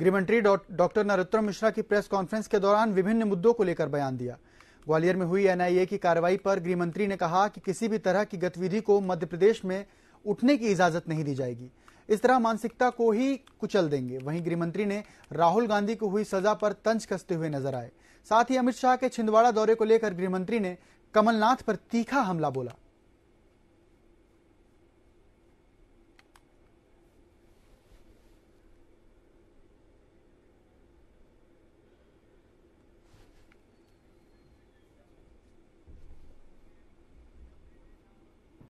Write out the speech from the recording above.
गृह मंत्री डॉक्टर नरोत्तम मिश्रा की प्रेस कॉन्फ्रेंस के दौरान विभिन्न मुद्दों को लेकर बयान दिया ग्वालियर में हुई एनआईए की कार्रवाई पर गृह मंत्री ने कहा कि किसी भी तरह की गतिविधि को मध्य प्रदेश में उठने की इजाजत नहीं दी जाएगी इस तरह मानसिकता को ही कुचल देंगे वहीं गृहमंत्री ने राहुल गांधी को हुई सजा पर तंज कसते हुए नजर आए साथ ही अमित शाह के छिंदवाड़ा दौरे को लेकर गृहमंत्री ने कमलनाथ पर तीखा हमला बोला